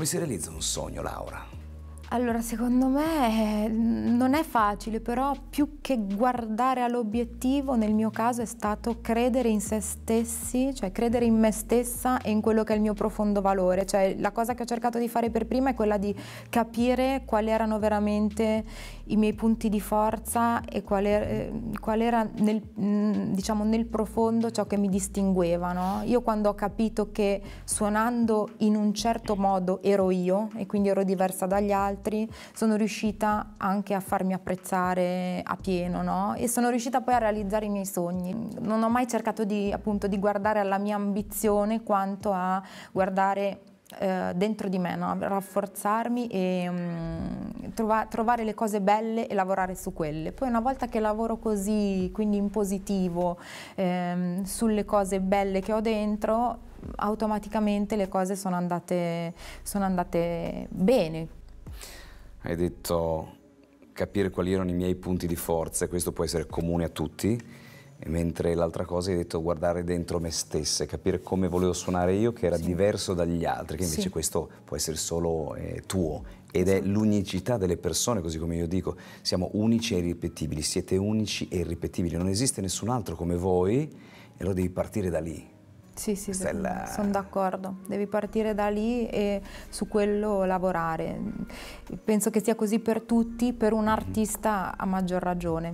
Come si realizza un sogno, Laura? Allora, secondo me eh, non è facile, però più che guardare all'obiettivo, nel mio caso è stato credere in se stessi, cioè credere in me stessa e in quello che è il mio profondo valore. Cioè, la cosa che ho cercato di fare per prima è quella di capire quali erano veramente i miei punti di forza e qual era, eh, qual era nel, mm, diciamo, nel profondo ciò che mi distingueva. No? Io quando ho capito che suonando in un certo modo ero io e quindi ero diversa dagli altri, altri, sono riuscita anche a farmi apprezzare a pieno no? e sono riuscita poi a realizzare i miei sogni. Non ho mai cercato di, appunto, di guardare alla mia ambizione quanto a guardare eh, dentro di me, no? rafforzarmi e mh, mm, trova, trovare le cose belle e lavorare su quelle. Poi una volta che lavoro così, quindi in positivo, ehm, sulle cose belle che ho dentro, automaticamente le cose sono andate, sono andate bene hai detto capire quali erano i miei punti di forza, questo può essere comune a tutti, mentre l'altra cosa hai detto guardare dentro me stessa, capire come volevo suonare io che era sì. diverso dagli altri, che invece sì. questo può essere solo eh, tuo ed è esatto. l'unicità delle persone, così come io dico, siamo unici e irripetibili, siete unici e irripetibili, non esiste nessun altro come voi e allora devi partire da lì. Sì, sì, la... sono d'accordo. Devi partire da lì e su quello lavorare. Penso che sia così per tutti, per un artista a maggior ragione.